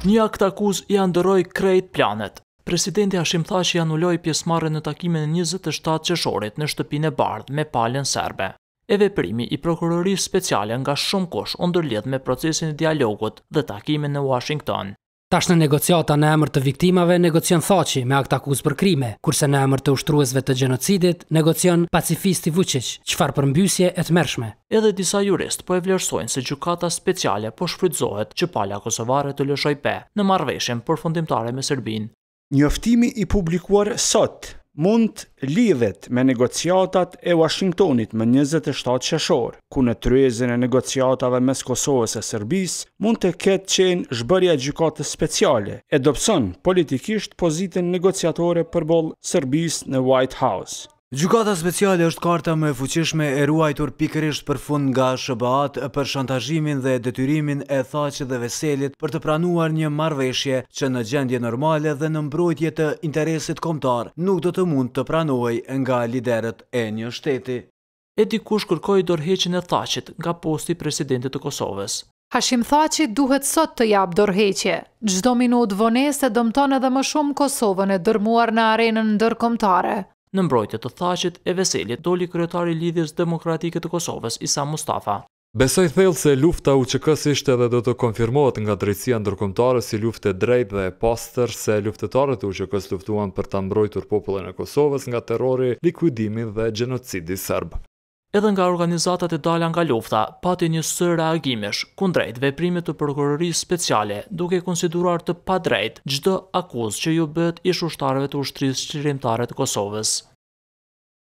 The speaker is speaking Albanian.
Një akt akuz i andëroj krejt planet. Presidenti Ashim tha që i anulloj pjesmare në takime në 27 qëshorit në shtëpin e bardhë me palen serbe. Eve primi i prokurorisë speciale nga shumë kosh ndërlidh me procesin e dialogut dhe takime në Washington. Tash në negociata në emër të viktimave negocion Thaçi me akt akuzë për krime, kurse në emër të ushtruesve të gjenocidit negocion pacifisti Vučić, çfarë përmbysje e tmerrshme. Edhe disa jurist po e vlerësojnë se gjykata speciale po shfrytëzohet që pala kosovare të lëshojë pe në marrëveshjen përfundimtare me Serbinë. Njoftimi i publikuar sot mund lidhet me negociatat e Washingtonit më 27 sheshor, ku në tryezën e negociatave mes Kosovës e Sërbis, mund të ketë qenë zhbërja gjykatës speciale, e dopson politikisht pozitën negociatore për bolë Sërbis në White House. Gjukata speciale është karta më e fuqishme e ruajtur pikërisht për fund nga shëbaat për shantajimin dhe detyrimin e thaqë dhe veselit për të pranuar një marveshje që në gjendje normale dhe në mbrojtje të interesit komtar nuk do të mund të pranoj nga liderët e një shteti. Edi kush kërkoj dorheqin e thaqit nga posti presidentit të Kosovës. Hashim Thaci duhet sot të jabë dorheqje. Gjdo minut vones dëmton edhe më shumë Kosovën e dërmuar në arenën ndërkomtare. Në mbrojtje të thashit e veselit doli kryetari lidhjes demokratike të Kosovës Isa Mustafa. Besoj thellë se lufta u qëkës ishte dhe do të konfirmohet nga drejtësia ndërkomtare si luft e drejt dhe e pastër se luftetarët u qëkës luftuan për të mbrojtur popullën e Kosovës nga terrori, likuidimi dhe gjenocidi sërbë edhe nga organizatat e dalja nga lufta, pati një sërë reagimesh kundrejt veprimit të prokuroris speciale, duke konsideruar të padrejt gjdo akuz që ju bët i ushtarëve të ushtrisë qërimtare të Kosovës.